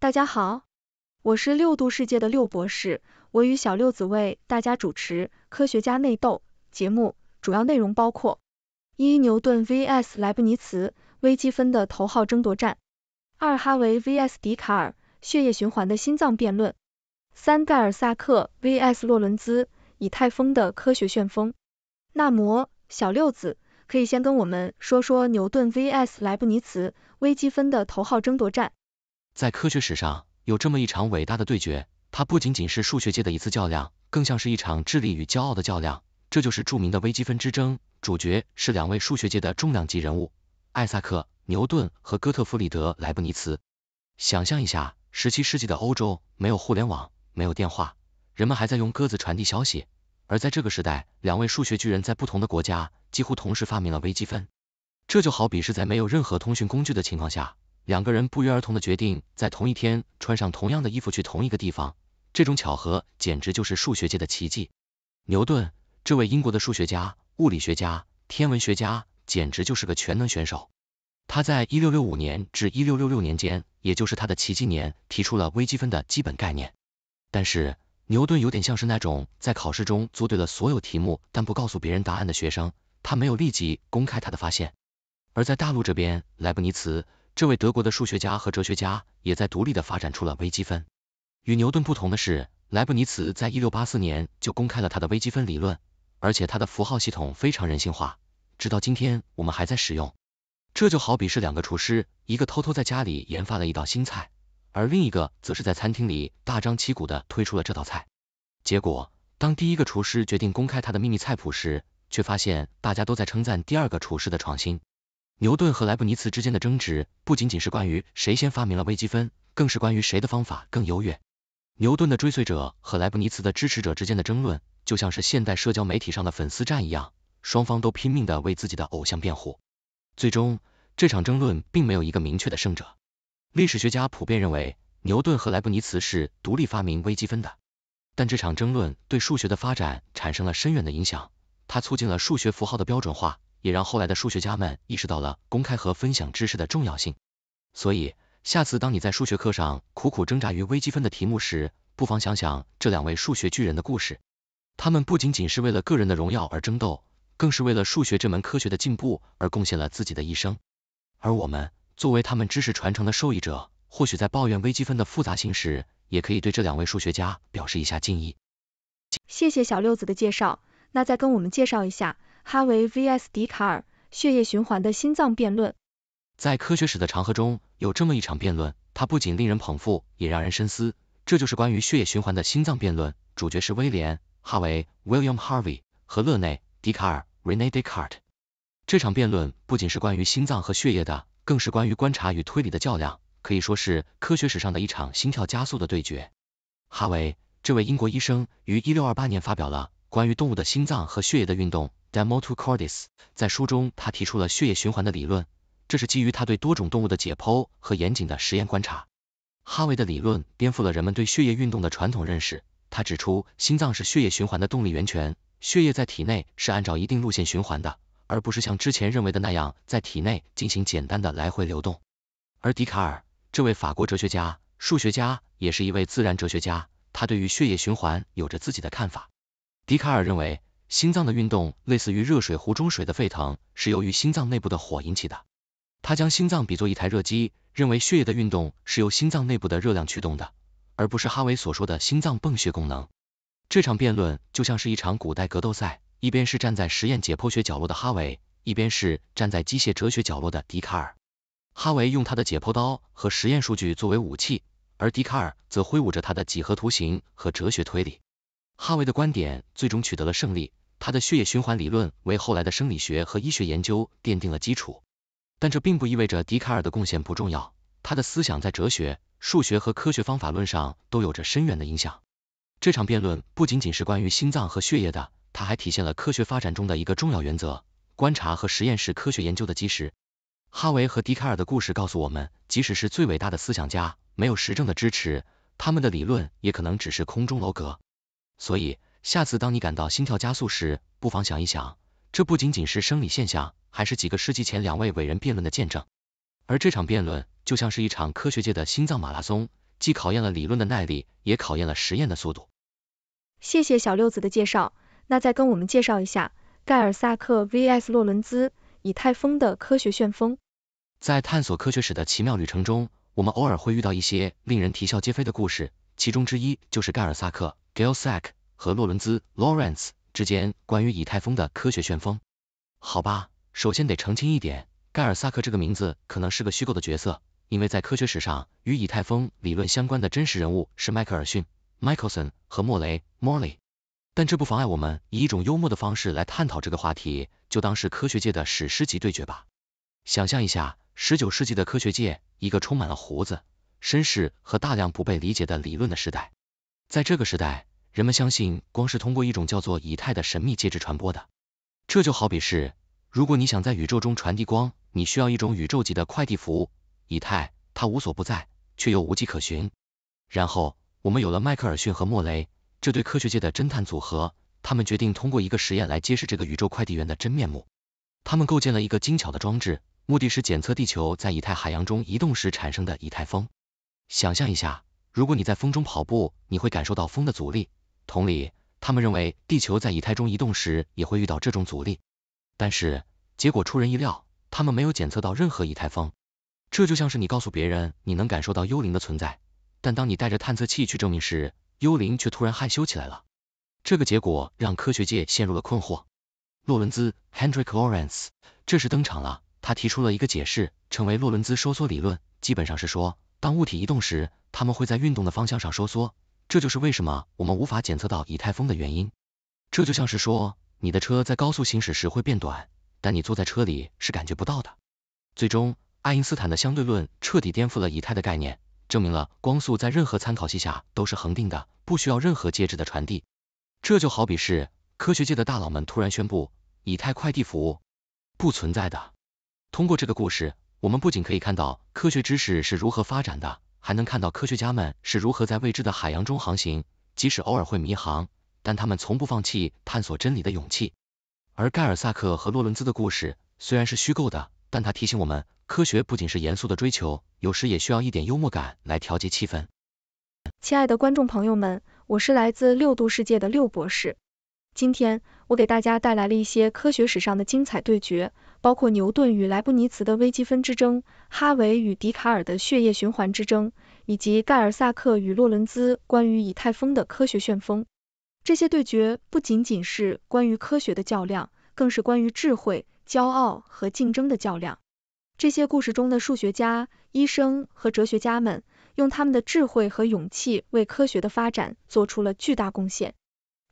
大家好，我是六度世界的六博士，我与小六子为大家主持《科学家内斗》节目，主要内容包括：一、牛顿 vs 莱布尼茨，微积分的头号争夺战；二、哈维 vs 迪卡尔，血液循环的心脏辩论；三、盖尔萨克 vs 洛伦兹，以太风的科学旋风。那摩，小六子，可以先跟我们说说牛顿 vs 莱布尼茨，微积分的头号争夺战。在科学史上，有这么一场伟大的对决，它不仅仅是数学界的一次较量，更像是一场智力与骄傲的较量。这就是著名的微积分之争，主角是两位数学界的重量级人物——艾萨克·牛顿和哥特弗里德·莱布尼茨。想象一下，十七世纪的欧洲，没有互联网，没有电话，人们还在用鸽子传递消息。而在这个时代，两位数学巨人在不同的国家几乎同时发明了微积分。这就好比是在没有任何通讯工具的情况下。两个人不约而同的决定在同一天穿上同样的衣服去同一个地方，这种巧合简直就是数学界的奇迹。牛顿，这位英国的数学家、物理学家、天文学家，简直就是个全能选手。他在1665年至1666年间，也就是他的奇迹年，提出了微积分的基本概念。但是牛顿有点像是那种在考试中做对了所有题目但不告诉别人答案的学生，他没有立即公开他的发现。而在大陆这边，莱布尼茨。这位德国的数学家和哲学家也在独立的发展出了微积分。与牛顿不同的是，莱布尼茨在一六八四年就公开了他的微积分理论，而且他的符号系统非常人性化，直到今天我们还在使用。这就好比是两个厨师，一个偷偷在家里研发了一道新菜，而另一个则是在餐厅里大张旗鼓的推出了这道菜。结果，当第一个厨师决定公开他的秘密菜谱时，却发现大家都在称赞第二个厨师的创新。牛顿和莱布尼茨之间的争执不仅仅是关于谁先发明了微积分，更是关于谁的方法更优越。牛顿的追随者和莱布尼茨的支持者之间的争论，就像是现代社交媒体上的粉丝战一样，双方都拼命的为自己的偶像辩护。最终，这场争论并没有一个明确的胜者。历史学家普遍认为牛顿和莱布尼茨是独立发明微积分的，但这场争论对数学的发展产生了深远的影响，它促进了数学符号的标准化。也让后来的数学家们意识到了公开和分享知识的重要性。所以，下次当你在数学课上苦苦挣扎于微积分的题目时，不妨想想这两位数学巨人的故事。他们不仅仅是为了个人的荣耀而争斗，更是为了数学这门科学的进步而贡献了自己的一生。而我们作为他们知识传承的受益者，或许在抱怨微积分的复杂性时，也可以对这两位数学家表示一下敬意。谢谢小六子的介绍，那再跟我们介绍一下。哈维 vs. 笛卡尔，血液循环的心脏辩论。在科学史的长河中，有这么一场辩论，它不仅令人捧腹，也让人深思。这就是关于血液循环的心脏辩论，主角是威廉·哈维 （William Harvey） 和勒内·笛卡尔 （René Descartes）。这场辩论不仅是关于心脏和血液的，更是关于观察与推理的较量，可以说是科学史上的一场心跳加速的对决。哈维，这位英国医生，于一六二八年发表了关于动物的心脏和血液的运动。Demo to Cordis，在书中他提出了血液循环的理论，这是基于他对多种动物的解剖和严谨的实验观察。哈维的理论颠覆了人们对血液运动的传统认识，他指出心脏是血液循环的动力源泉，血液在体内是按照一定路线循环的，而不是像之前认为的那样在体内进行简单的来回流动。而笛卡尔，这位法国哲学家、数学家，也是一位自然哲学家，他对于血液循环有着自己的看法。笛卡尔认为。心脏的运动类似于热水壶中水的沸腾，是由于心脏内部的火引起的。他将心脏比作一台热机，认为血液的运动是由心脏内部的热量驱动的，而不是哈维所说的心脏泵血功能。这场辩论就像是一场古代格斗赛，一边是站在实验解剖学角落的哈维，一边是站在机械哲学角落的笛卡尔。哈维用他的解剖刀和实验数据作为武器，而笛卡尔则挥舞着他的几何图形和哲学推理。哈维的观点最终取得了胜利，他的血液循环理论为后来的生理学和医学研究奠定了基础。但这并不意味着笛卡尔的贡献不重要，他的思想在哲学、数学和科学方法论上都有着深远的影响。这场辩论不仅仅是关于心脏和血液的，它还体现了科学发展中的一个重要原则：观察和实验室科学研究的基石。哈维和笛卡尔的故事告诉我们，即使是最伟大的思想家，没有实证的支持，他们的理论也可能只是空中楼阁。所以，下次当你感到心跳加速时，不妨想一想，这不仅仅是生理现象，还是几个世纪前两位伟人辩论的见证。而这场辩论就像是一场科学界的心脏马拉松，既考验了理论的耐力，也考验了实验的速度。谢谢小六子的介绍，那再跟我们介绍一下盖尔萨克 vs 洛伦兹以太风的科学旋风。在探索科学史的奇妙旅程中，我们偶尔会遇到一些令人啼笑皆非的故事，其中之一就是盖尔萨克。Gail Sack 和洛伦兹 （Lawrence） 之间关于以太风的科学旋风。好吧，首先得澄清一点，盖尔萨克这个名字可能是个虚构的角色，因为在科学史上与以太风理论相关的真实人物是迈克尔逊 （Michelson） 和莫雷 （Morley）。但这不妨碍我们以一种幽默的方式来探讨这个话题，就当是科学界的史诗级对决吧。想象一下，十九世纪的科学界，一个充满了胡子、绅士和大量不被理解的理论的时代，在这个时代。人们相信光是通过一种叫做以太的神秘介质传播的，这就好比是，如果你想在宇宙中传递光，你需要一种宇宙级的快递服务。以太，它无所不在，却又无迹可寻。然后我们有了迈克尔逊和莫雷这对科学界的侦探组合，他们决定通过一个实验来揭示这个宇宙快递员的真面目。他们构建了一个精巧的装置，目的是检测地球在以太海洋中移动时产生的以太风。想象一下，如果你在风中跑步，你会感受到风的阻力。同理，他们认为地球在以太中移动时也会遇到这种阻力，但是结果出人意料，他们没有检测到任何以太风。这就像是你告诉别人你能感受到幽灵的存在，但当你带着探测器去证明时，幽灵却突然害羞起来了。这个结果让科学界陷入了困惑。洛伦兹 h e n d r i k Lawrence） 这时登场了，他提出了一个解释，成为洛伦兹收缩理论。基本上是说，当物体移动时，它们会在运动的方向上收缩。这就是为什么我们无法检测到以太风的原因。这就像是说，你的车在高速行驶时会变短，但你坐在车里是感觉不到的。最终，爱因斯坦的相对论彻底颠覆了以太的概念，证明了光速在任何参考系下都是恒定的，不需要任何介质的传递。这就好比是科学界的大佬们突然宣布，以太快递服务不存在的。通过这个故事，我们不仅可以看到科学知识是如何发展的。还能看到科学家们是如何在未知的海洋中航行，即使偶尔会迷航，但他们从不放弃探索真理的勇气。而盖尔萨克和洛伦兹的故事虽然是虚构的，但他提醒我们，科学不仅是严肃的追求，有时也需要一点幽默感来调节气氛。亲爱的观众朋友们，我是来自六度世界的六博士，今天我给大家带来了一些科学史上的精彩对决。包括牛顿与莱布尼茨的微积分之争、哈维与笛卡尔的血液循环之争，以及盖尔萨克与洛伦兹关于以太风的科学旋风。这些对决不仅仅是关于科学的较量，更是关于智慧、骄傲和竞争的较量。这些故事中的数学家、医生和哲学家们，用他们的智慧和勇气为科学的发展做出了巨大贡献。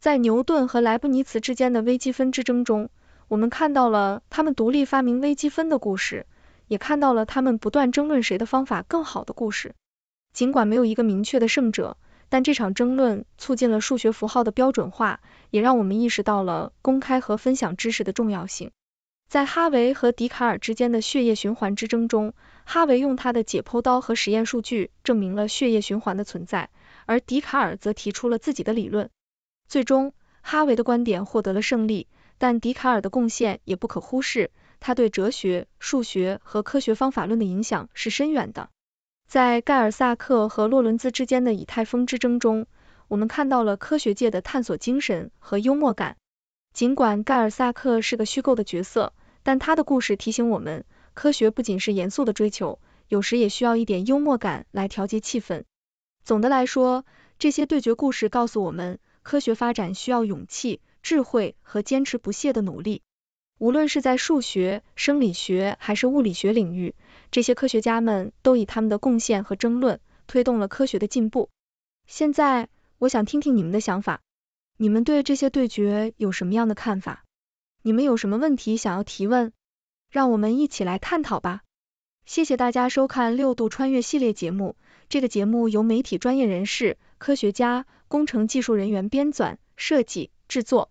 在牛顿和莱布尼茨之间的微积分之争中，我们看到了他们独立发明微积分的故事，也看到了他们不断争论谁的方法更好的故事。尽管没有一个明确的胜者，但这场争论促进了数学符号的标准化，也让我们意识到了公开和分享知识的重要性。在哈维和笛卡尔之间的血液循环之争中，哈维用他的解剖刀和实验数据证明了血液循环的存在，而笛卡尔则提出了自己的理论。最终，哈维的观点获得了胜利。但笛卡尔的贡献也不可忽视，他对哲学、数学和科学方法论的影响是深远的。在盖尔萨克和洛伦兹之间的以太风之争中，我们看到了科学界的探索精神和幽默感。尽管盖尔萨克是个虚构的角色，但他的故事提醒我们，科学不仅是严肃的追求，有时也需要一点幽默感来调节气氛。总的来说，这些对决故事告诉我们，科学发展需要勇气。智慧和坚持不懈的努力。无论是在数学、生理学还是物理学领域，这些科学家们都以他们的贡献和争论推动了科学的进步。现在，我想听听你们的想法，你们对这些对决有什么样的看法？你们有什么问题想要提问？让我们一起来探讨吧。谢谢大家收看《六度穿越》系列节目。这个节目由媒体专业人士、科学家、工程技术人员编纂、设计、制作。